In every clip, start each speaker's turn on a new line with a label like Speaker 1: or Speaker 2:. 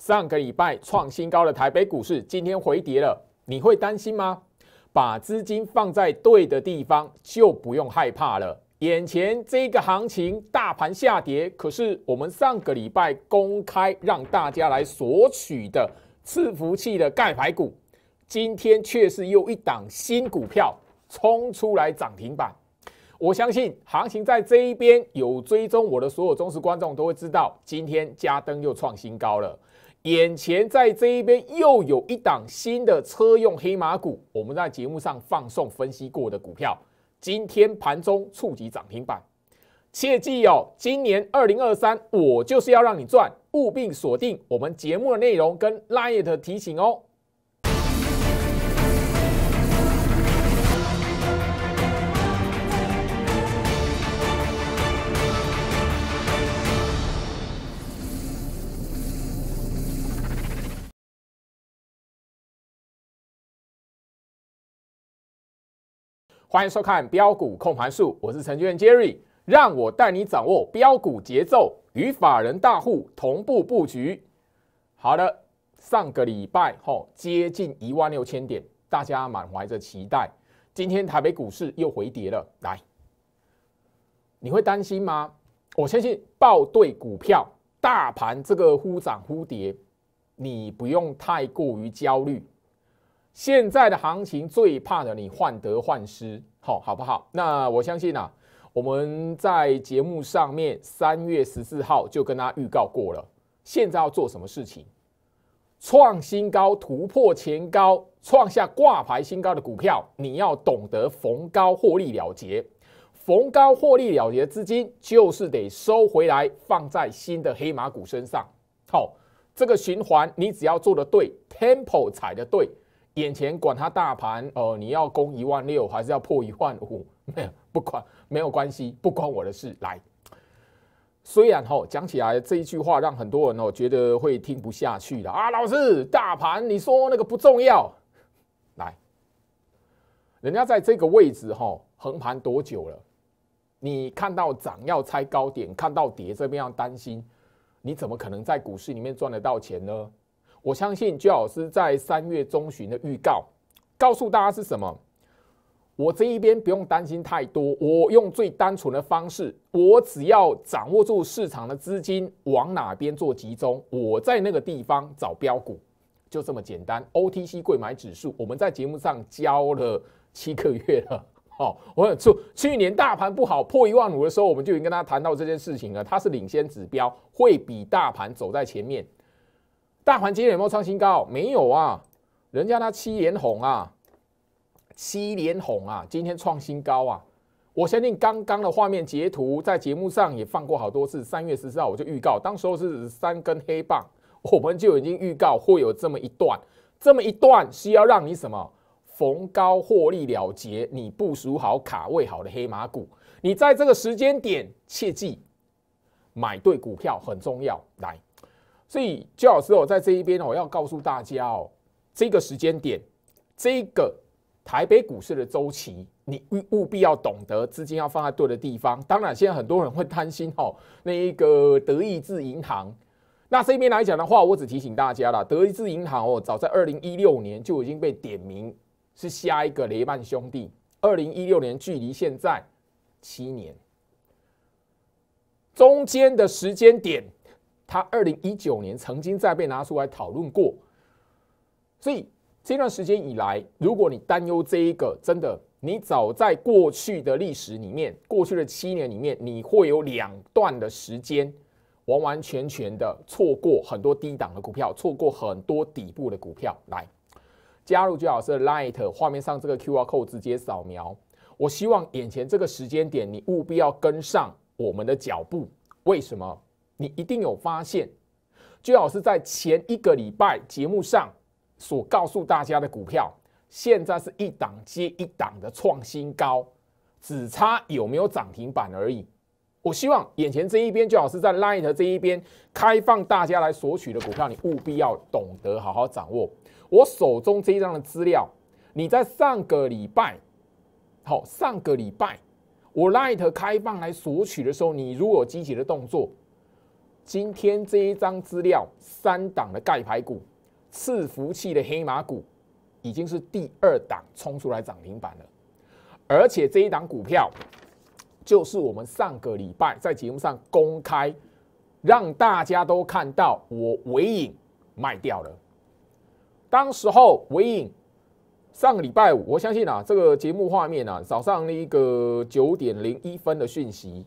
Speaker 1: 上个礼拜创新高的台北股市今天回跌了，你会担心吗？把资金放在对的地方就不用害怕了。眼前这个行情大盘下跌，可是我们上个礼拜公开让大家来索取的伺服器的盖牌股，今天却是又一档新股票冲出来涨停板。我相信行情在这一边有追踪我的所有忠实观众都会知道，今天加登又创新高了。眼前在这一边又有一档新的车用黑马股，我们在节目上放送分析过的股票，今天盘中触及涨停板。切记哦，今年二零二三，我就是要让你赚，务必锁定我们节目的内容跟拉页的提醒哦。欢迎收看《标股控盘术》，我是经纪人 Jerry，让我带你掌握标股节奏，与法人大户同步布局。好了，上个礼拜吼接近一万六千点，大家满怀着期待。今天台北股市又回跌了，来，你会担心吗？我相信报对股票大盘这个忽涨忽跌，你不用太过于焦虑。现在的行情最怕的你患得患失，好，好不好？那我相信啊，我们在节目上面三月十四号就跟大家预告过了。现在要做什么事情？创新高突破前高，创下挂牌新高的股票，你要懂得逢高获利了结。逢高获利了结的资金，就是得收回来，放在新的黑马股身上。好，这个循环，你只要做的对，temple 踩的对。眼前管它大盘哦，你要攻一万六还是要破一万五？没有，不管，没有关系，不关我的事。来，虽然哦、讲起来这一句话让很多人哦觉得会听不下去了啊，老师，大盘你说那个不重要。来，人家在这个位置哈横盘多久了？你看到涨要拆高点，看到跌这边要担心，你怎么可能在股市里面赚得到钱呢？我相信焦老师在三月中旬的预告告诉大家是什么？我这一边不用担心太多，我用最单纯的方式，我只要掌握住市场的资金往哪边做集中，我在那个地方找标股，就这么简单。OTC 柜买指数，我们在节目上教了七个月了，哦，我想说，去年大盘不好破一万五的时候，我们就已经跟大家谈到这件事情了，它是领先指标，会比大盘走在前面。大环天有没创新高？没有啊，人家那七连红啊，七连红啊，今天创新高啊！我相信刚刚的画面截图在节目上也放过好多次。三月十四号我就预告，当时候是三根黑棒，我们就已经预告会有这么一段，这么一段是要让你什么逢高获利了结，你部署好卡位好的黑马股，你在这个时间点切记买对股票很重要。来。所以，焦老师，我在这一边，我要告诉大家哦，这个时间点，这个台北股市的周期，你务必要懂得资金要放在对的地方。当然，现在很多人会担心哦，那一个德意志银行。那这边来讲的话，我只提醒大家了，德意志银行哦，早在二零一六年就已经被点名是下一个雷曼兄弟。二零一六年距离现在七年，中间的时间点。他二零一九年曾经再被拿出来讨论过，所以这段时间以来，如果你担忧这一个，真的，你早在过去的历史里面，过去的七年里面，你会有两段的时间，完完全全的错过很多低档的股票，错过很多底部的股票。来加入最好是 Light 画面上这个 Q R code 直接扫描。我希望眼前这个时间点，你务必要跟上我们的脚步。为什么？你一定有发现，就好师在前一个礼拜节目上所告诉大家的股票，现在是一档接一档的创新高，只差有没有涨停板而已。我希望眼前这一边，就好是在 l i t 这一边开放大家来索取的股票，你务必要懂得好好掌握。我手中这一张的资料，你在上个礼拜，好，上个礼拜我 l i t 开放来索取的时候，你如果积极的动作。今天这一张资料，三档的盖牌股，伺服器的黑马股，已经是第二档冲出来涨停板了。而且这一档股票，就是我们上个礼拜在节目上公开，让大家都看到我韦影卖掉了。当时候韦影上个礼拜五，我相信啊，这个节目画面呢，早上那个九点零一分的讯息。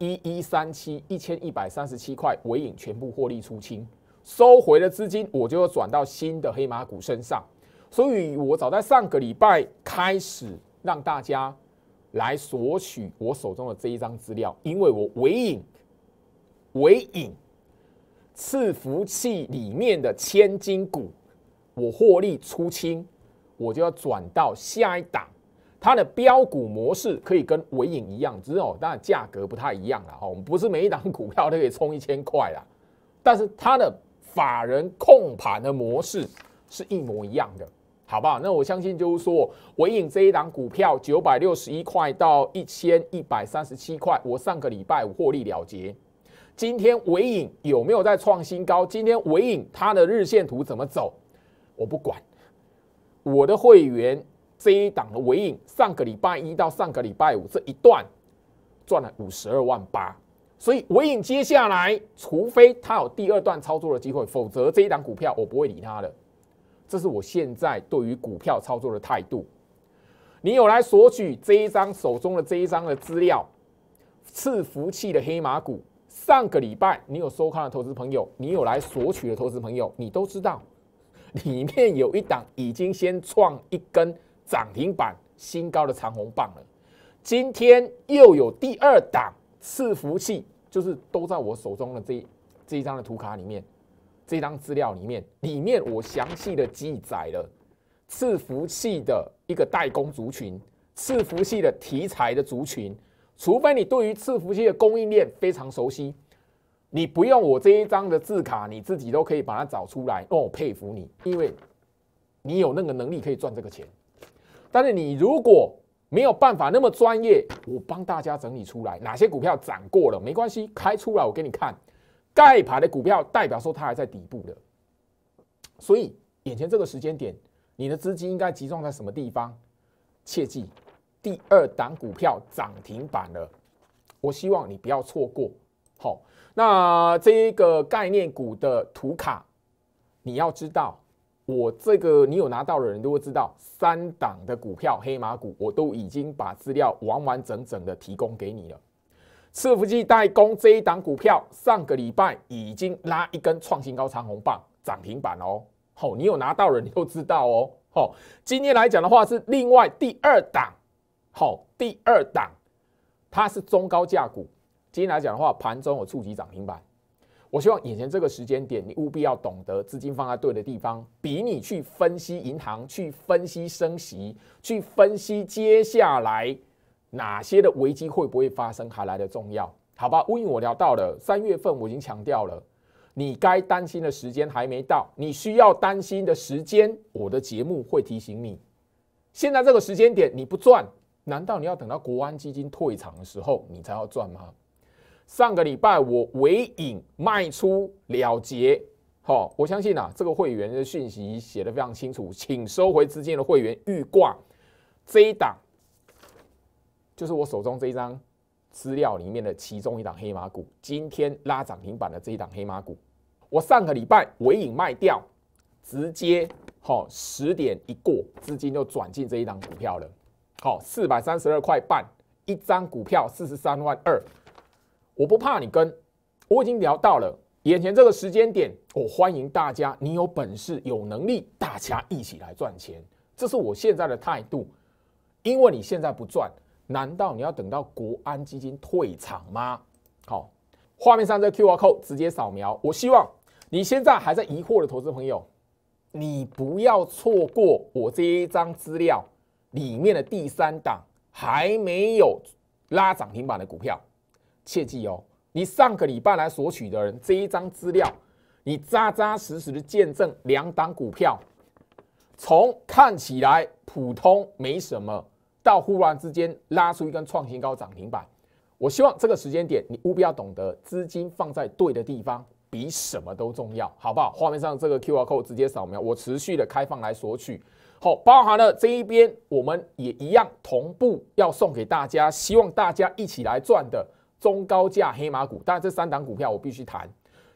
Speaker 1: 一一三七一千一百三十七块尾影全部获利出清，收回的资金我就要转到新的黑马股身上，所以我早在上个礼拜开始让大家来索取我手中的这一张资料，因为我尾影尾影伺服器里面的千金股我获利出清，我就要转到下一档。它的标股模式可以跟微影一样，只是哦，当然价格不太一样了哈。我们不是每一档股票都可以充一千块啦，但是它的法人控盘的模式是一模一样的，好不好？那我相信就是说，微影这一档股票九百六十一块到一千一百三十七块，我上个礼拜我获利了结。今天微影有没有在创新高？今天微影它的日线图怎么走？我不管，我的会员。这一档的尾影，上个礼拜一到上个礼拜五这一段赚了五十二万八，所以尾影接下来，除非他有第二段操作的机会，否则这一档股票我不会理他的。这是我现在对于股票操作的态度。你有来索取这一张手中的这一张的资料，伺服器的黑马股，上个礼拜你有收看的投资朋友，你有来索取的投资朋友，你都知道，里面有一档已经先创一根。涨停板新高的长虹棒了，今天又有第二档伺服器，就是都在我手中的这这一张的图卡里面，这张资料里面，里面我详细的记载了伺服器的一个代工族群，伺服器的题材的族群。除非你对于伺服器的供应链非常熟悉，你不用我这一张的字卡，你自己都可以把它找出来哦。佩服你，因为你有那个能力可以赚这个钱。但是你如果没有办法那么专业，我帮大家整理出来哪些股票涨过了，没关系，开出来我给你看。盖牌的股票代表说它还在底部的，所以眼前这个时间点，你的资金应该集中在什么地方？切记，第二档股票涨停板了，我希望你不要错过。好，那这一个概念股的图卡，你要知道。我这个你有拿到的人都会知道，三档的股票黑马股，我都已经把资料完完整整的提供给你了。伺服器代工这一档股票，上个礼拜已经拉一根创新高长红棒涨停板哦。哦，你有拿到人都知道哦。好，今天来讲的话是另外第二档，好，第二档它是中高价股，今天来讲的话盘中有触及涨停板。我希望眼前这个时间点，你务必要懂得资金放在对的地方，比你去分析银行、去分析升息、去分析接下来哪些的危机会不会发生还来的重要，好吧？呼应我聊到了三月份，我已经强调了，你该担心的时间还没到，你需要担心的时间，我的节目会提醒你。现在这个时间点你不赚，难道你要等到国安基金退场的时候你才要赚吗？上个礼拜我尾影卖出了结，好，我相信啊，这个会员的讯息写的非常清楚，请收回资金的会员预挂，这一档就是我手中这一张资料里面的其中一档黑马股，今天拉涨停板的这一档黑马股，我上个礼拜尾影卖掉，直接好十点一过，资金就转进这一档股票了，好，四百三十二块半一张股票，四十三万二。我不怕你跟，我已经聊到了眼前这个时间点，我欢迎大家，你有本事有能力，大家一起来赚钱，这是我现在的态度。因为你现在不赚，难道你要等到国安基金退场吗？好，画面上这 QR code 直接扫描。我希望你现在还在疑惑的投资朋友，你不要错过我这一张资料里面的第三档还没有拉涨停板的股票。切记哦，你上个礼拜来索取的人，这一张资料，你扎扎实实的见证两档股票，从看起来普通没什么，到忽然之间拉出一根创新高涨停板。我希望这个时间点，你务必要懂得资金放在对的地方，比什么都重要，好不好？画面上这个 QR code 直接扫描，我持续的开放来索取。好，包含了这一边，我们也一样同步要送给大家，希望大家一起来赚的。中高价黑马股，但这三档股票我必须谈。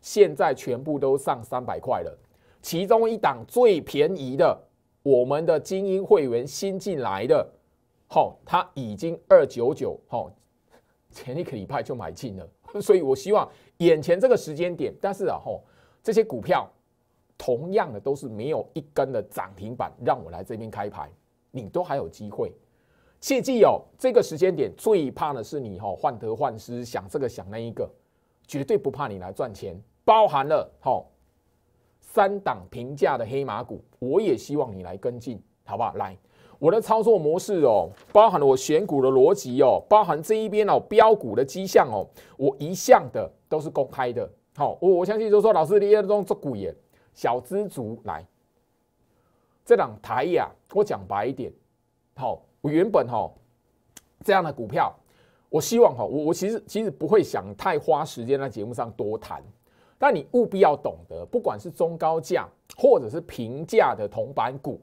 Speaker 1: 现在全部都上三百块了，其中一档最便宜的，我们的精英会员新进来的，吼，他已经二九九，吼，前一个礼拜就买进了。所以我希望眼前这个时间点，但是啊，吼，这些股票同样的都是没有一根的涨停板，让我来这边开牌，你都还有机会。切记哦，这个时间点最怕的是你哈患得患失，想这个想那一个，绝对不怕你来赚钱。包含了哦、三档平价的黑马股，我也希望你来跟进，好不好？来，我的操作模式哦，包含了我选股的逻辑哦，包含这一边哦标股的迹象哦，我一向的都是公开的。好，我我相信就说老师你也做做股也小知足来，这档台呀，我讲白一点，好。我原本哈这样的股票，我希望哈我我其实其实不会想太花时间在节目上多谈，但你务必要懂得，不管是中高价或者是平价的铜板股，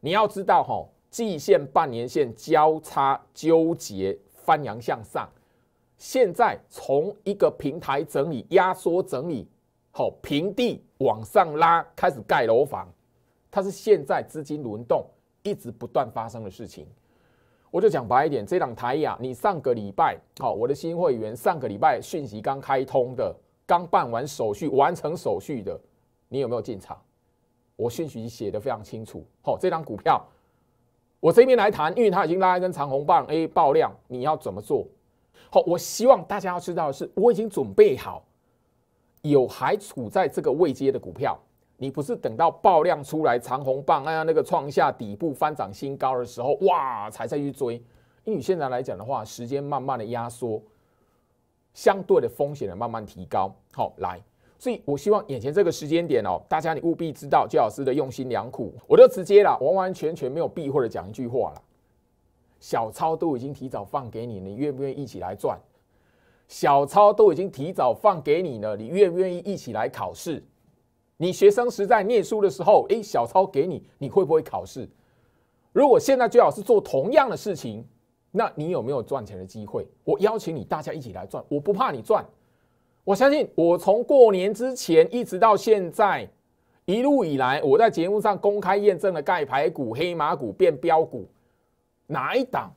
Speaker 1: 你要知道哈季线半年线交叉纠结翻扬向上，现在从一个平台整理压缩整理，好平地往上拉开始盖楼房，它是现在资金轮动一直不断发生的事情。我就讲白一点，这档台雅，你上个礼拜好，我的新会员上个礼拜讯息刚开通的，刚办完手续完成手续的，你有没有进场？我讯息写的非常清楚，好，这张股票，我这边来谈，因为它已经拉一根长红棒，哎，爆量，你要怎么做？好，我希望大家要知道的是，我已经准备好，有还处在这个未接的股票。你不是等到爆量出来长红棒，哎呀，那个创下底部翻涨新高的时候，哇，才再去追。因为现在来讲的话，时间慢慢的压缩，相对的风险慢慢提高。好，来，所以我希望眼前这个时间点哦，大家你务必知道，老师的用心良苦，我就直接了，完完全全没有避讳的讲一句话了。小抄都已经提早放给你，你愿不愿意一起来赚？小抄都已经提早放给你了，你愿不愿意一起来考试？你学生时代念书的时候，哎，小抄给你，你会不会考试？如果现在最好是做同样的事情，那你有没有赚钱的机会？我邀请你大家一起来赚，我不怕你赚。我相信我从过年之前一直到现在，一路以来，我在节目上公开验证了盖牌股、黑马股变标股，哪一档？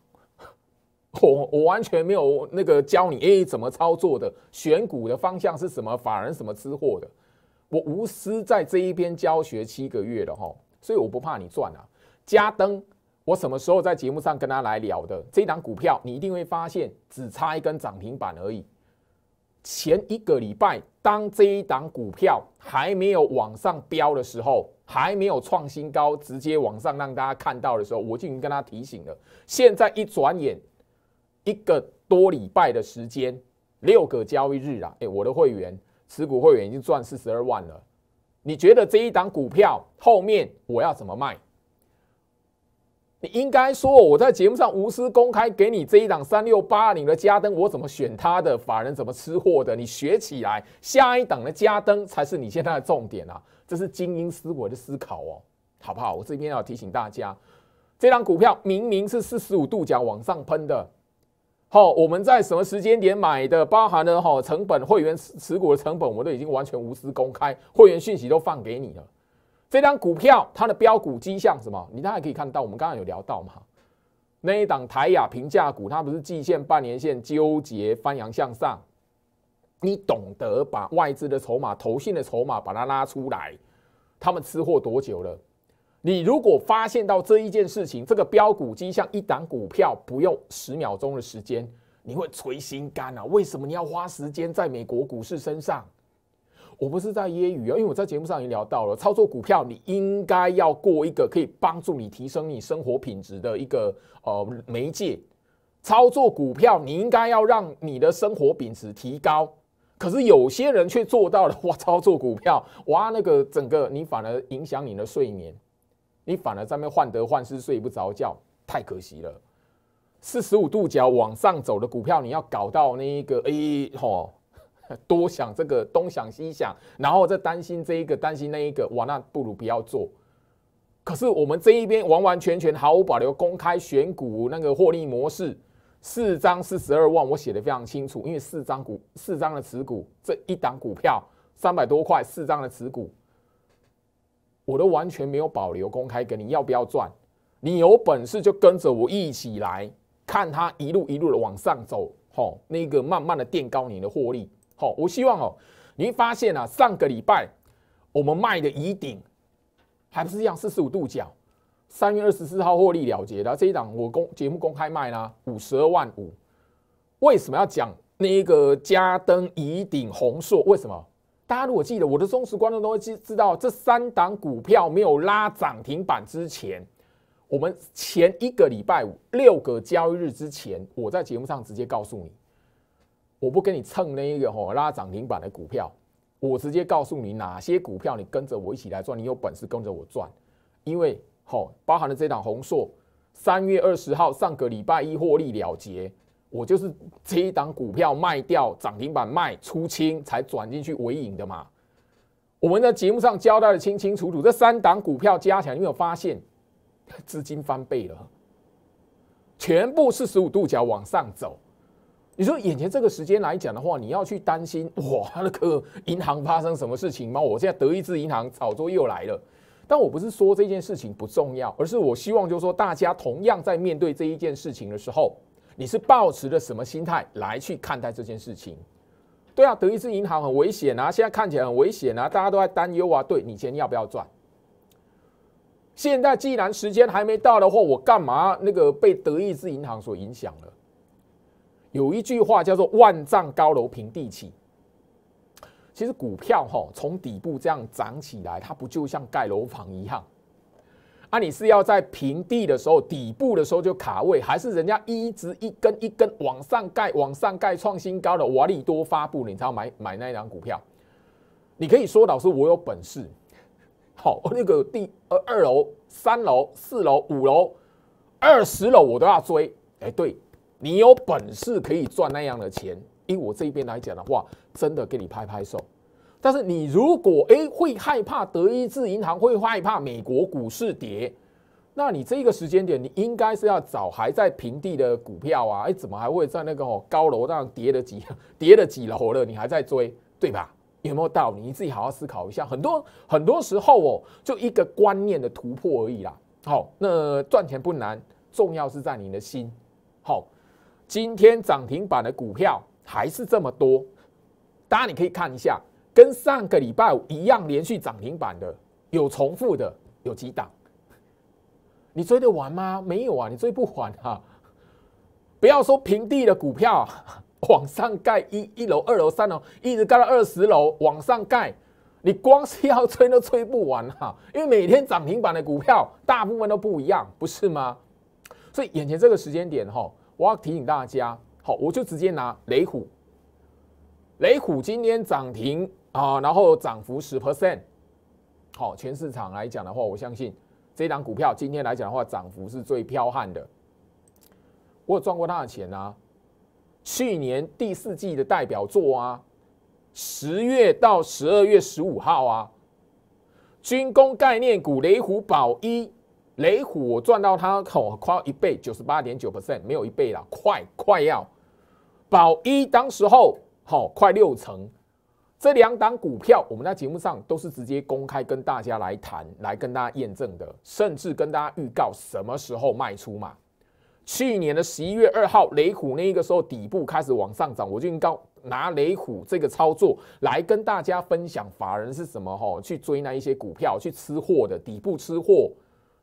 Speaker 1: 我我完全没有那个教你哎怎么操作的，选股的方向是什么法人什么吃货的。我无私在这一边教学七个月了哈，所以我不怕你赚啊。加登，我什么时候在节目上跟他来聊的？这档股票你一定会发现，只差一根涨停板而已。前一个礼拜，当这一档股票还没有往上飙的时候，还没有创新高，直接往上让大家看到的时候，我就已经跟他提醒了。现在一转眼，一个多礼拜的时间，六个交易日啊，哎，我的会员。持股会员已经赚四十二万了，你觉得这一档股票后面我要怎么卖？你应该说我在节目上无私公开给你这一档三六八零的加灯，我怎么选它的，法人怎么吃货的，你学起来，下一档的加灯才是你现在的重点啊！这是精英思维的思考哦，好不好？我这边要提醒大家，这档股票明明是四十五度角往上喷的。好，我们在什么时间点买的，包含了哈成本会员持股的成本，我们都已经完全无私公开，会员讯息都放给你了。这张股票它的标股迹象什么？你大然可以看到，我们刚刚有聊到嘛，那一档台雅平价股，它不是季线、半年线纠结翻扬向上，你懂得把外资的筹码、投信的筹码把它拉出来，他们吃货多久了？你如果发现到这一件事情，这个标股机像一档股票，不用十秒钟的时间，你会捶心肝啊！为什么你要花时间在美国股市身上？我不是在揶揄啊，因为我在节目上也聊到了，操作股票你应该要过一个可以帮助你提升你生活品质的一个呃媒介。操作股票你应该要让你的生活品质提高，可是有些人却做到了。哇，操作股票，哇那个整个你反而影响你的睡眠。你反而在那患得患失，睡不着觉，太可惜了。四十五度角往上走的股票，你要搞到那一个哎吼，多想这个，东想西想，然后再担心这一个，担心那一个，哇，那不如不要做。可是我们这一边完完全全毫无保留公开选股那个获利模式，四张四十二万，我写的非常清楚，因为四张股四张的持股，这一档股票三百多块，四张的持股。我都完全没有保留，公开给你，要不要赚？你有本事就跟着我一起来，看它一路一路的往上走，吼，那个慢慢的垫高你的获利，好，我希望哦，你会发现啊，上个礼拜我们卖的乙顶，还不是一样四十五度角，三月二十四号获利了结的这一档，我公节目公开卖啦五十二万五，为什么要讲那个加登乙顶红硕？为什么？大家如果记得我的忠实观众都会知知道，这三档股票没有拉涨停板之前，我们前一个礼拜五六个交易日之前，我在节目上直接告诉你，我不跟你蹭那一个吼拉涨停板的股票，我直接告诉你哪些股票你跟着我一起来赚，你有本事跟着我赚，因为吼包含了这档宏硕，三月二十号上个礼拜一获利了结。我就是这一档股票卖掉涨停板卖出清，才转进去尾影的嘛。我们在节目上交代的清清楚楚，这三档股票加起来，你有发现资金翻倍了？全部是十五度角往上走。你说眼前这个时间来讲的话，你要去担心哇，那个银行发生什么事情吗？我现在德意志银行炒作又来了。但我不是说这件事情不重要，而是我希望就是说大家同样在面对这一件事情的时候。你是抱持的什么心态来去看待这件事情？对啊，德意志银行很危险啊，现在看起来很危险啊，大家都在担忧啊。对你钱要不要赚？现在既然时间还没到的话，我干嘛那个被德意志银行所影响了？有一句话叫做“万丈高楼平地起”，其实股票哈从底部这样涨起来，它不就像盖楼房一样？那你是要在平地的时候底部的时候就卡位，还是人家一直一根一根往上盖往上盖创新高的瓦利多发布？你才要买买那一张股票，你可以说老师我有本事，好，那个第二二楼三楼四楼五楼二十楼我都要追。哎，对你有本事可以赚那样的钱，因为我这边来讲的话，真的给你拍拍手。但是你如果诶会害怕德意志银行，会害怕美国股市跌，那你这个时间点，你应该是要找还在平地的股票啊！诶怎么还会在那个高楼上跌了几 跌了几楼了？你还在追，对吧？有没有道理？你自己好好思考一下。很多很多时候哦，就一个观念的突破而已啦。好，那赚钱不难，重要是在你的心。好，今天涨停板的股票还是这么多，大家你可以看一下。跟上个礼拜五一样连续涨停板的有重复的有几档，你追得完吗？没有啊，你追不完啊！不要说平地的股票，往上盖一一楼、二楼、三楼，一直盖到二十楼，往上盖，你光是要追都追不完啊！因为每天涨停板的股票大部分都不一样，不是吗？所以眼前这个时间点哈，我要提醒大家，好，我就直接拿雷虎，雷虎今天涨停。啊，然后涨幅十 percent，好，全市场来讲的话，我相信这档股票今天来讲的话，涨幅是最彪悍的。我有赚过他的钱啊，去年第四季的代表作啊，十月到十二月十五号啊，军工概念股雷虎保一，雷虎我赚到它好快一倍，九十八点九 percent，没有一倍了，快快要保一，当时候好快六成。这两档股票，我们在节目上都是直接公开跟大家来谈，来跟大家验证的，甚至跟大家预告什么时候卖出嘛。去年的十一月二号，雷虎那个时候底部开始往上涨，我就应该拿雷虎这个操作来跟大家分享法人是什么哈，去追那一些股票去吃货的底部吃货。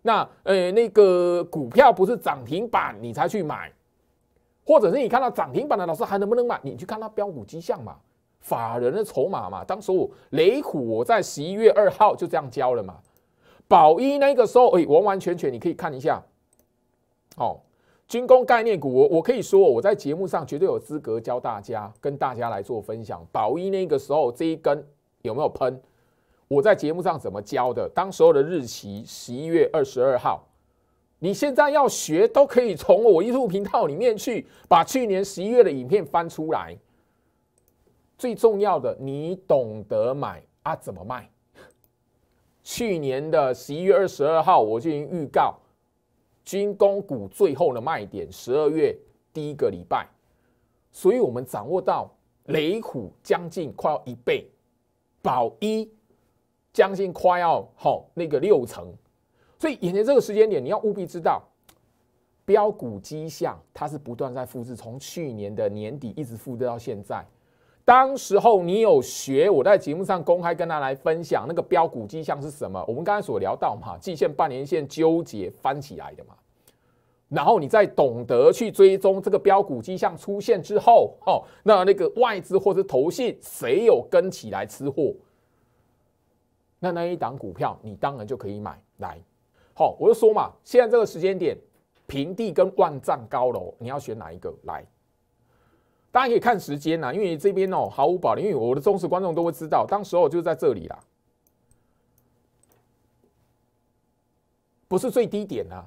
Speaker 1: 那呃那个股票不是涨停板你才去买，或者是你看到涨停板的老师还能不能买？你去看它标股迹象嘛。法人的筹码嘛，当时雷虎我在十一月二号就这样教了嘛。宝一那个时候，哎，完完全全你可以看一下。哦，军工概念股，我我可以说我在节目上绝对有资格教大家，跟大家来做分享。宝一那个时候这一根有没有喷？我在节目上怎么教的？当时候的日期十一月二十二号。你现在要学都可以从我 YouTube 频道里面去把去年十一月的影片翻出来。最重要的，你懂得买啊？怎么卖？去年的十一月二十二号，我已经预告军工股最后的卖点，十二月第一个礼拜。所以，我们掌握到雷虎将近快要一倍，宝一将近快要好那个六成。所以，眼前这个时间点，你要务必知道标股迹象，它是不断在复制，从去年的年底一直复制到现在。当时候你有学，我在节目上公开跟他来分享那个标股迹象是什么？我们刚才所聊到嘛，季线、半年线纠结翻起来的嘛。然后你在懂得去追踪这个标股迹象出现之后，哦，那那个外资或者投信谁有跟起来吃货，那那一档股票你当然就可以买来。好，我就说嘛，现在这个时间点，平地跟万丈高楼，你要选哪一个来？大家可以看时间啦，因为这边哦毫无保留，因为我的忠实观众都会知道，当时候就在这里啦，不是最低点啦，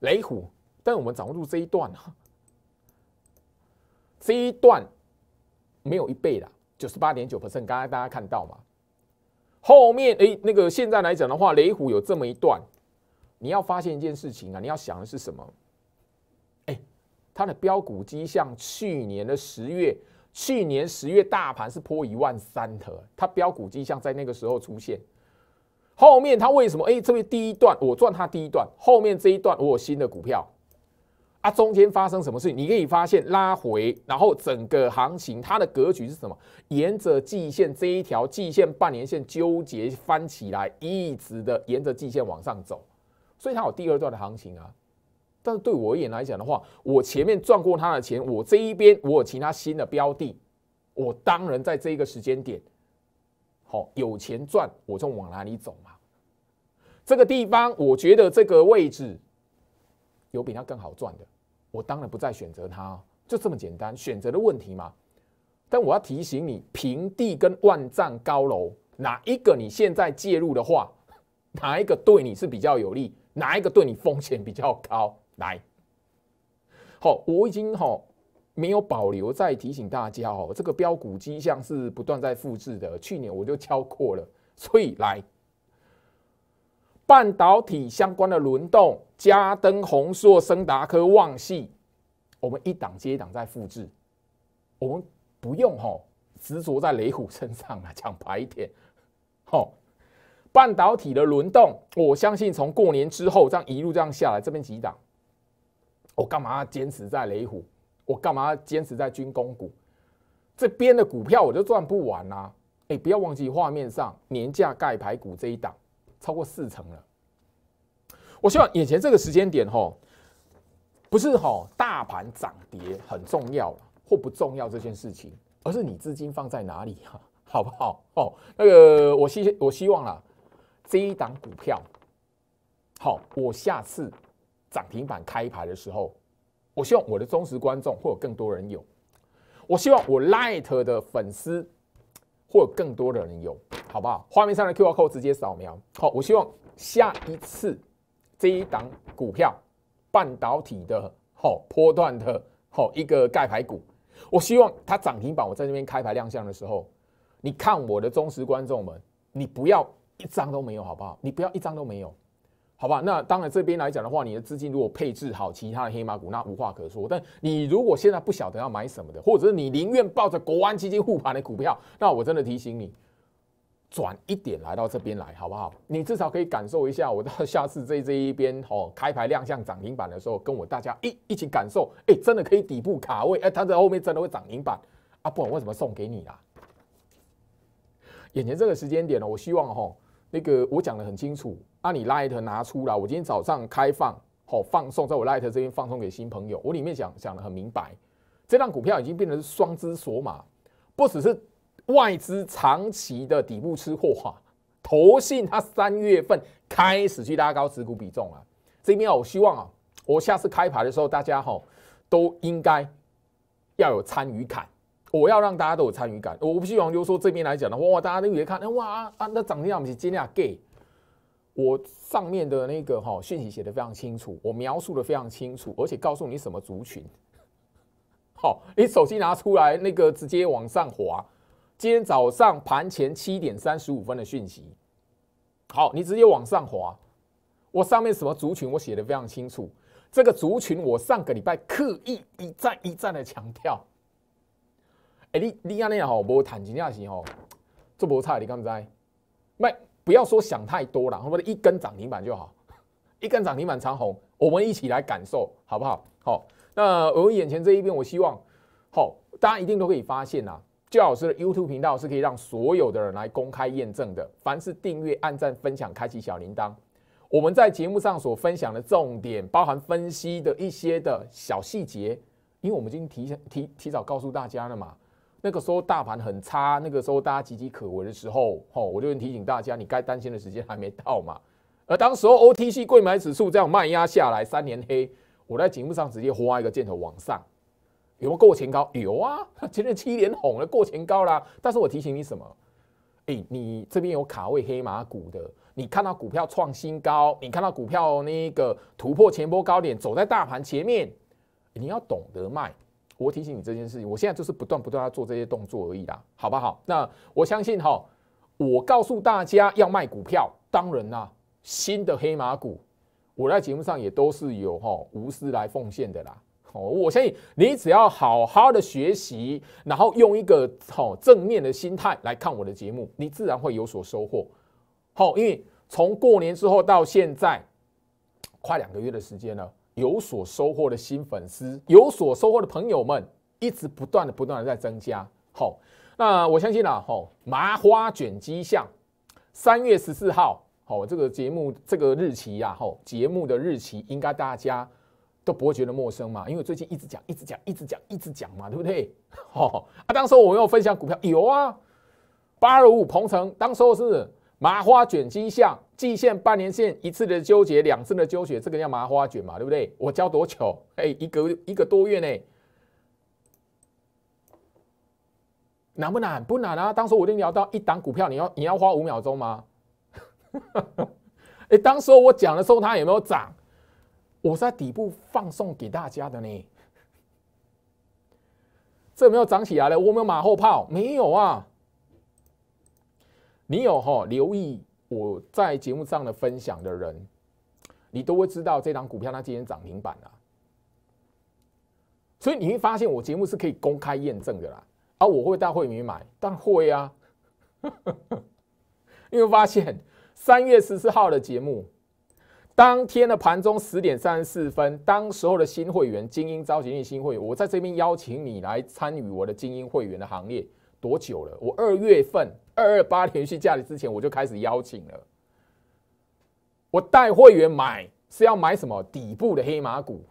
Speaker 1: 雷虎，但我们掌握住这一段啊，这一段没有一倍啦，九十八点九 percent，刚才大家看到嘛，后面哎那个现在来讲的话，雷虎有这么一段，你要发现一件事情啊，你要想的是什么？它的标股迹象，去年的十月，去年十月大盘是破一万三的，它标股迹象在那个时候出现。后面它为什么？哎，这边第一段我赚它第一段，后面这一段我有新的股票啊，中间发生什么事情？你可以发现拉回，然后整个行情它的格局是什么？沿着季线这一条季线半年线纠结翻起来，一直的沿着季线往上走，所以它有第二段的行情啊。但是对我而言来讲的话，我前面赚过他的钱，我这一边我有其他新的标的，我当然在这一个时间点，好有钱赚，我就往哪里走嘛。这个地方我觉得这个位置有比它更好赚的，我当然不再选择它，就这么简单，选择的问题嘛。但我要提醒你，平地跟万丈高楼哪一个你现在介入的话，哪一个对你是比较有利，哪一个对你风险比较高？来，好，我已经哈没有保留，再提醒大家哦，这个标股迹象是不断在复制的。去年我就敲过了，所以来半导体相关的轮动，嘉登、宏硕、升达科、旺系，我们一档接一档在复制。我们不用哈执着在雷虎身上啊，讲白一点，哦。半导体的轮动，我相信从过年之后这样一路这样下来，这边几档。我干嘛坚持在雷虎？我干嘛坚持在军工股这边的股票我就赚不完啦。哎，不要忘记画面上年价盖牌股这一档超过四成了。我希望眼前这个时间点，吼，不是吼大盘涨跌很重要或不重要这件事情，而是你资金放在哪里哈，好不好？哦，那个我希我希望啊，这一档股票，好，我下次。涨停板开牌的时候，我希望我的忠实观众会有更多人有，我希望我 l i t 的粉丝会有更多的人有，好不好？画面上的 QR code 直接扫描。好，我希望下一次这一档股票，半导体的，好，波段的，好一个盖牌股，我希望它涨停板我在那边开牌亮相的时候，你看我的忠实观众们，你不要一张都没有，好不好？你不要一张都没有。好吧，那当然这边来讲的话，你的资金如果配置好其他的黑马股，那无话可说。但你如果现在不晓得要买什么的，或者是你宁愿抱着国安基金护盘的股票，那我真的提醒你，转一点来到这边来，好不好？你至少可以感受一下。我到下次这这一边哦，开牌亮相涨停板的时候，跟我大家一一起感受，哎，真的可以底部卡位，哎，它在后面真的会涨停板啊！不管为什么送给你啦，眼前这个时间点呢，我希望哈。那个我讲的很清楚，啊，你 l i t 拿出来，我今天早上开放，好放送在我 l i t 这边放送给新朋友。我里面讲讲的很明白，这档股票已经变成双支索嘛，不只是外资长期的底部吃货，投信它三月份开始去拉高持股比重了，这边我希望啊，我下次开盘的时候，大家吼都应该要有参与感。我要让大家都有参与感，我不希望就说这边来讲的话，哇，大家都以为看，哇啊，那涨停啊，我是今天啊 gay。我上面的那个哈讯息写的非常清楚，我描述的非常清楚，而且告诉你什么族群。好，你手机拿出来，那个直接往上滑。今天早上盘前七点三十五分的讯息，好，你直接往上滑。我上面什么族群，我写的非常清楚。这个族群，我上个礼拜刻意一再一再的强调。哎，你你阿那下吼无谈钱阿是吼做无差，你刚知？卖不要说想太多了，我们一根涨停板就好，一根涨停板长虹，我们一起来感受好不好？好，那我眼前这一边，我希望好，大家一定都可以发现呐。教老师的 YouTube 频道是可以让所有的人来公开验证的。凡是订阅、按赞、分享、开启小铃铛，我们在节目上所分享的重点，包含分析的一些的小细节，因为我们已经提提提早告诉大家了嘛。那个时候大盘很差，那个时候大家岌岌可危的时候，吼，我就会提醒大家，你该担心的时间还没到嘛。而当时候 OTC 贵买指数这样慢压下来，三连黑，我在节目上直接画一个箭头往上，有没过前高？有啊，前 面七连红了，过前高了。但是我提醒你什么？哎，你这边有卡位黑马股的，你看到股票创新高，你看到股票那个突破前波高点，走在大盘前面，你要懂得卖。我提醒你这件事情，我现在就是不断不断要做这些动作而已啦，好不好？那我相信哈，我告诉大家要卖股票，当然啦，新的黑马股，我在节目上也都是有哈无私来奉献的啦。哦，我相信你只要好好的学习，然后用一个好正面的心态来看我的节目，你自然会有所收获。好，因为从过年之后到现在，快两个月的时间了。有所收获的新粉丝，有所收获的朋友们，一直不断的、不断的在增加。好，那我相信啊，好，麻花卷迹象，三月十四号，好，这个节目这个日期呀，好，节目的日期应该大家都不会觉得陌生嘛，因为最近一直讲、一直讲、一直讲、一直讲嘛，对不对？好，啊，当时我有分享股票有啊，八二五鹏程，当时是。麻花卷迹象，季线、半年线一次的纠结，两次的纠结，这个叫麻花卷嘛？对不对？我教多久？哎，一个一个多月呢，难不难？不难啊！当时我跟你聊到一档股票，你要你要花五秒钟吗？哎，当时我讲的时候，它有没有涨？我在底部放送给大家的呢，这没有涨起来了？我没有马后炮，没有啊。你有哈留意我在节目上的分享的人，你都会知道这张股票它今天涨停板了。所以你会发现我节目是可以公开验证的啦。啊，我会大会员买，但会啊。你 会发现三月十四号的节目，当天的盘中十点三十四分，当时候的新会员精英召集令，新会员，我在这边邀请你来参与我的精英会员的行列。多久了？我二月份。二二八连续假里之前我就开始邀请了，我带会员买是要买什么底部的黑马股，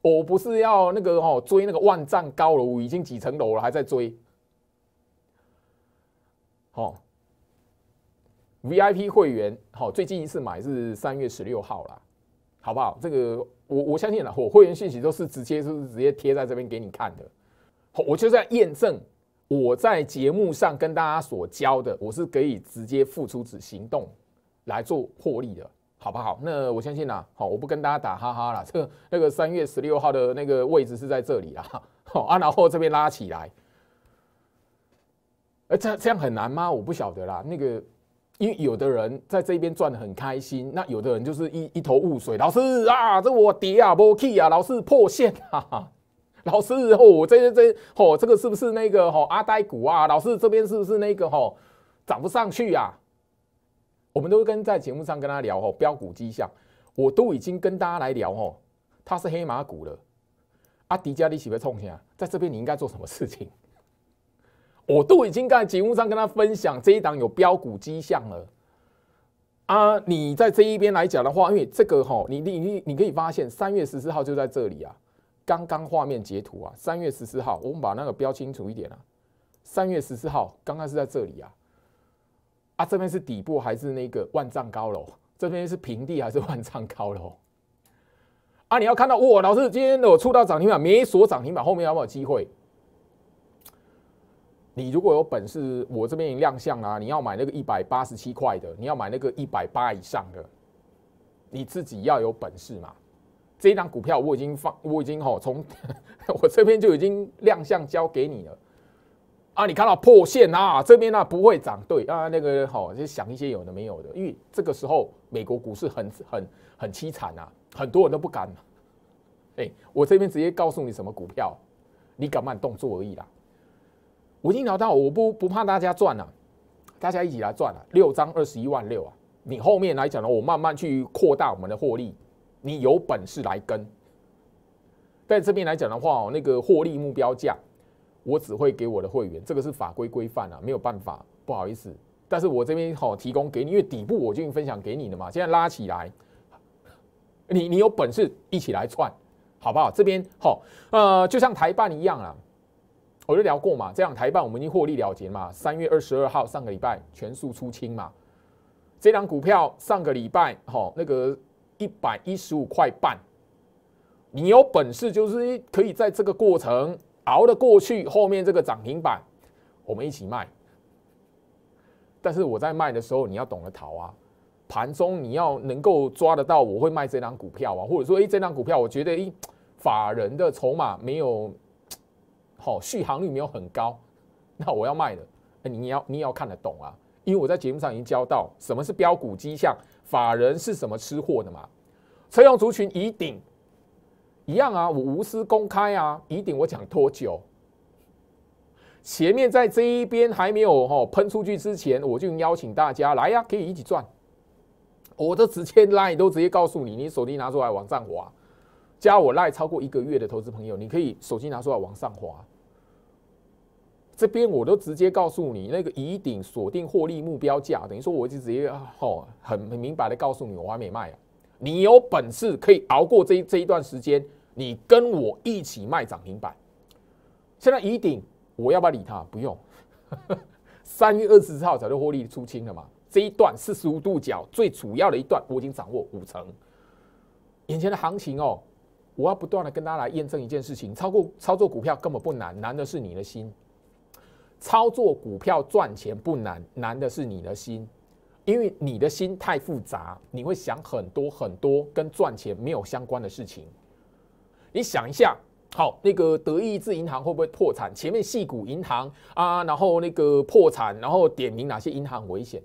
Speaker 1: 我不是要那个哦追那个万丈高楼已经几层楼了还在追，好 VIP 会员好最近一次买是三月十六号啦，好不好？这个我我相信了，我会员信息都是直接是直接贴在这边给你看的，我就在验证。我在节目上跟大家所教的，我是可以直接付出此行动来做魄利的，好不好？那我相信啦，好，我不跟大家打哈哈了。这个那个三月十六号的那个位置是在这里啦，好啊，然后这边拉起来，哎，这这样很难吗？我不晓得啦。那个，因为有的人在这边赚的很开心，那有的人就是一一头雾水。老师啊，这我跌啊，没 y 啊，老师破线，哈哈。老师，哦，这这，哦，这个是不是那个，哦，阿呆股啊？老师这边是不是那个，哦，涨不上去啊？我们都跟在节目上跟他聊，哦，标股迹象，我都已经跟大家来聊，哦，它是黑马股了。阿迪加利，喜不冲下，在这边你应该做什么事情？我都已经在节目上跟他分享，这一档有标股迹象了。啊，你在这一边来讲的话，因为这个，哦，你你你你可以发现，三月十四号就在这里啊。刚刚画面截图啊，三月十四号，我们把那个标清楚一点啊。三月十四号，刚刚是在这里啊，啊，这边是底部还是那个万丈高楼？这边是平地还是万丈高楼？啊，你要看到，哇，老师，今天我触到涨停板，没锁涨停板，后面有没有机会？你如果有本事，我这边已经亮相啦，你要买那个一百八十七块的，你要买那个一百八以上的，你自己要有本事嘛。这一张股票我已经放，我已经好从我这边就已经亮相交给你了啊！你看到破线啊，这边呢不会涨对啊？那个好就想一些有的没有的，因为这个时候美国股市很很很凄惨啊，很多人都不敢。哎，我这边直接告诉你什么股票，你敢慢动作而已啦。我已经聊到，我不不怕大家赚了，大家一起来赚了六张二十一万六啊！你后面来讲呢，我慢慢去扩大我们的获利。你有本事来跟，在这边来讲的话哦，那个获利目标价，我只会给我的会员，这个是法规规范啊，没有办法，不好意思。但是我这边好提供给你，因为底部我已经分享给你了嘛，现在拉起来，你你有本事一起来串，好不好？这边好，呃，就像台办一样啊，我就聊过嘛，这样台办我们已经获利了结嘛，三月二十二号上个礼拜全数出清嘛，这张股票上个礼拜好那个。一百一十五块半，你有本事就是可以在这个过程熬得过去，后面这个涨停板我们一起卖。但是我在卖的时候，你要懂得逃啊！盘中你要能够抓得到，我会卖这张股票啊，或者说，诶，这张股票我觉得，诶，法人的筹码没有 好续航率没有很高，那我要卖的。那你要你也要看得懂啊，因为我在节目上已经教到什么是标股迹象。法人是什么吃货的嘛？车用族群乙顶一样啊，我无私公开啊，乙顶我讲多久。前面在这一边还没有哈喷出去之前，我就邀请大家来呀，可以一起赚。我都直接 line 都直接告诉你，你手机拿出来往上滑，加我 line 超过一个月的投资朋友，你可以手机拿出来往上滑。这边我都直接告诉你，那个移顶锁定获利目标价，等于说我就直接吼很很明白的告诉你，我还没卖啊。你有本事可以熬过这这一段时间，你跟我一起卖涨停板。现在移顶，我要不要理他？不用。三月二十四号早就获利出清了嘛。这一段四十五度角最主要的一段，我已经掌握五成。眼前的行情哦，我要不断的跟大家来验证一件事情：，操作操作股票根本不难，难的是你的心。操作股票赚钱不难，难的是你的心，因为你的心太复杂，你会想很多很多跟赚钱没有相关的事情。你想一下，好，那个德意志银行会不会破产？前面细股银行啊，然后那个破产，然后点名哪些银行危险，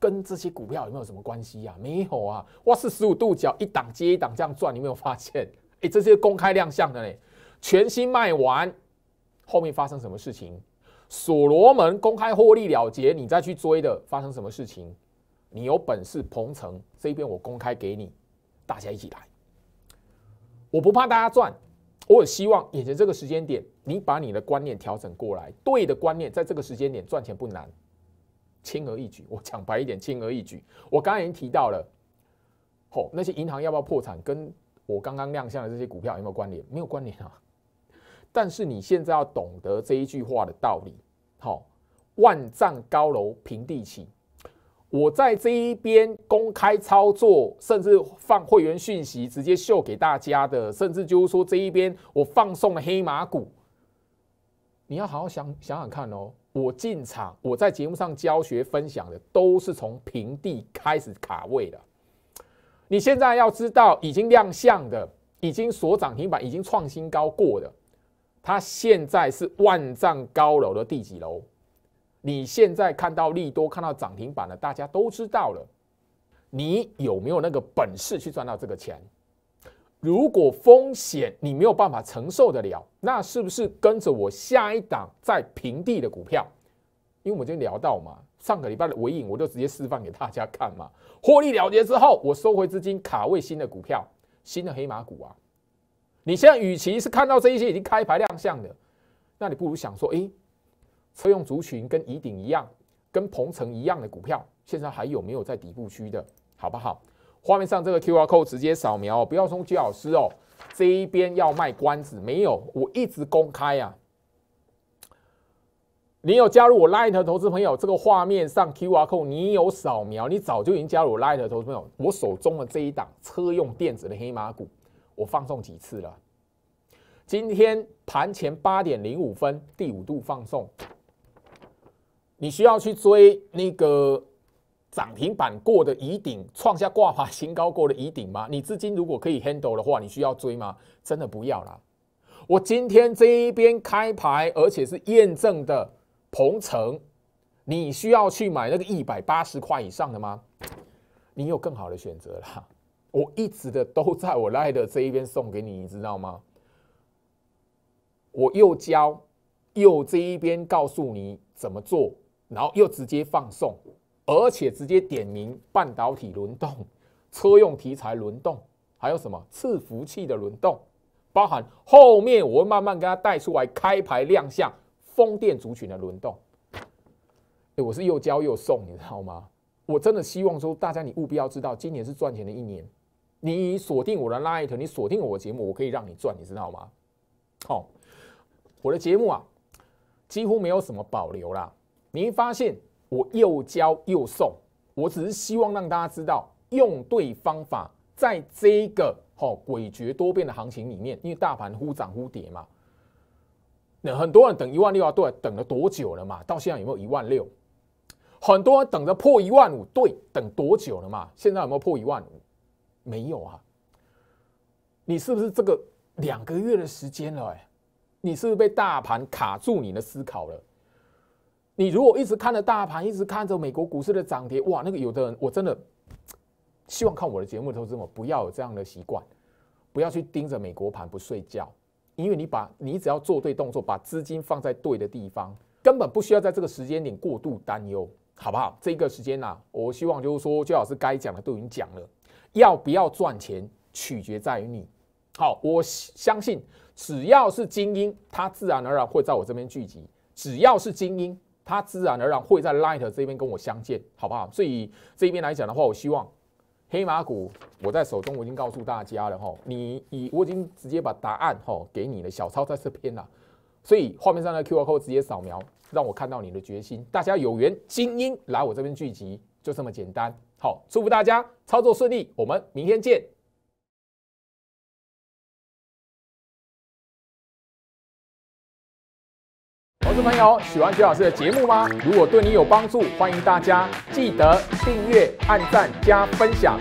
Speaker 1: 跟这些股票有没有什么关系呀？没有啊，哇，是十五度角一档接一档这样转，你没有发现？哎，这些公开亮相的呢，全新卖完，后面发生什么事情？所罗门公开获利了结，你再去追的，发生什么事情？你有本事鹏程这一边，我公开给你，大家一起来。我不怕大家赚，我很希望眼前这个时间点，你把你的观念调整过来，对的观念，在这个时间点赚钱不难，轻而易举。我讲白一点，轻而易举。我刚刚已经提到了，吼，那些银行要不要破产，跟我刚刚亮相的这些股票有没有关联？没有关联啊。但是你现在要懂得这一句话的道理，好，万丈高楼平地起。我在这一边公开操作，甚至放会员讯息，直接秀给大家的，甚至就是说这一边我放送了黑马股，你要好好想想想看哦。我进场，我在节目上教学分享的，都是从平地开始卡位的。你现在要知道，已经亮相的，已经所涨停板，已经创新高过的。他现在是万丈高楼的第几楼？你现在看到利多，看到涨停板了，大家都知道了。你有没有那个本事去赚到这个钱？如果风险你没有办法承受得了，那是不是跟着我下一档在平地的股票？因为我今天聊到嘛，上个礼拜的尾影，我就直接示范给大家看嘛。获利了结之后，我收回资金卡位新的股票，新的黑马股啊。你现在与其是看到这些已经开牌亮相的，那你不如想说，哎，车用族群跟怡鼎一样，跟鹏程一样的股票，现在还有没有在底部区的，好不好？画面上这个 Q R Code 直接扫描哦，不要说朱老师哦，这一边要卖关子没有，我一直公开啊。你有加入我 Lite 投资朋友？这个画面上 Q R Code 你有扫描，你早就已经加入我 Lite 投资朋友。我手中的这一档车用电子的黑马股。我放送几次了？今天盘前八点零五分第五度放送。你需要去追那个涨停板过的疑顶，创下挂牌新高过的疑顶吗？你资金如果可以 handle 的话，你需要追吗？真的不要啦。我今天这一边开牌，而且是验证的鹏程，你需要去买那个一百八十块以上的吗？你有更好的选择了。我一直的都在我赖的这一边送给你，你知道吗？我又教，又这一边告诉你怎么做，然后又直接放送，而且直接点名半导体轮动、车用题材轮动，还有什么伺服器的轮动，包含后面我会慢慢给他带出来，开牌亮相风电族群的轮动。我是又教又送，你知道吗？我真的希望说大家你务必要知道，今年是赚钱的一年。你锁定我的拉一条，你锁定我的节目，我可以让你赚，你知道吗？好，我的节目啊，几乎没有什么保留啦。你会发现我又教又送，我只是希望让大家知道，用对方法，在这个哦诡谲多变的行情里面，因为大盘忽涨忽跌嘛。那很多人等一万六啊，对，等了多久了嘛？到现在有没有一万六？很多人等着破一万五，对，等多久了嘛？现在有没有破一万五？没有啊，你是不是这个两个月的时间了？哎，你是不是被大盘卡住你的思考了？你如果一直看着大盘，一直看着美国股市的涨跌，哇，那个有的人我真的希望看我的节目，投资者不要有这样的习惯，不要去盯着美国盘不睡觉，因为你把你只要做对动作，把资金放在对的地方，根本不需要在这个时间点过度担忧，好不好？这个时间呢，我希望就是说，周老师该讲的都已经讲了。要不要赚钱，取决在于你。好，我相信只要是精英，他自然而然会在我这边聚集；只要是精英，他自然而然会在 Light 这边跟我相见，好不好？所以这边来讲的话，我希望黑马股我在手中，我已经告诉大家了哈。你已我已经直接把答案哈给你了，小抄在这边了，所以画面上的 QR Code 直接扫描，让我看到你的决心。大家有缘，精英来我这边聚集，就这么简单。好，祝福大家操作顺利，我们明天见。投资朋友喜欢朱老师的节目吗？如果对你有帮助，欢迎大家记得订阅、按赞加分享，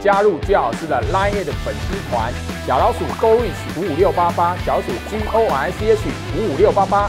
Speaker 1: 加入朱老师的 Line 的粉丝团，小老鼠 G O r I c H 五五六八八，小老鼠 G O I S H 五五六八八。